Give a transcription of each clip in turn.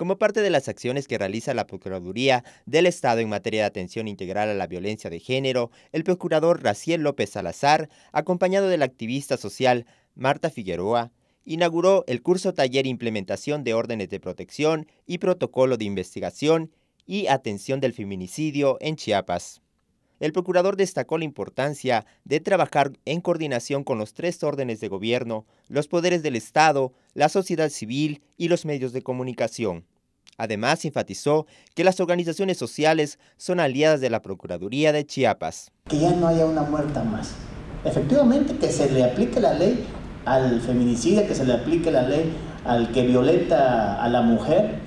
como parte de las acciones que realiza la Procuraduría del Estado en materia de atención integral a la violencia de género, el procurador Raciel López Salazar, acompañado de la activista social Marta Figueroa, inauguró el curso taller Implementación de órdenes de protección y protocolo de investigación y atención del feminicidio en Chiapas el procurador destacó la importancia de trabajar en coordinación con los tres órdenes de gobierno, los poderes del Estado, la sociedad civil y los medios de comunicación. Además, enfatizó que las organizaciones sociales son aliadas de la Procuraduría de Chiapas. Que ya no haya una muerta más. Efectivamente, que se le aplique la ley al feminicida, que se le aplique la ley al que violenta a la mujer,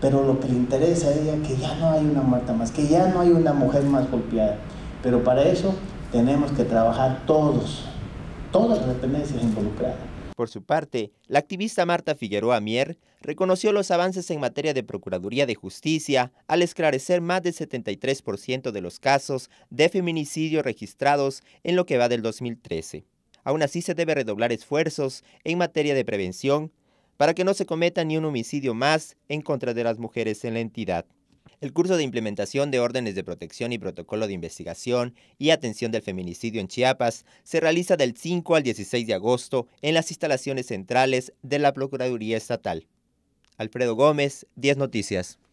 pero lo que le interesa a ella que ya no hay una muerta más, que ya no hay una mujer más golpeada. Pero para eso tenemos que trabajar todos, todas las dependencias involucradas. Por su parte, la activista Marta Figueroa Mier reconoció los avances en materia de Procuraduría de Justicia al esclarecer más del 73% de los casos de feminicidio registrados en lo que va del 2013. Aún así se debe redoblar esfuerzos en materia de prevención para que no se cometa ni un homicidio más en contra de las mujeres en la entidad el curso de implementación de órdenes de protección y protocolo de investigación y atención del feminicidio en Chiapas se realiza del 5 al 16 de agosto en las instalaciones centrales de la Procuraduría Estatal. Alfredo Gómez, 10 Noticias.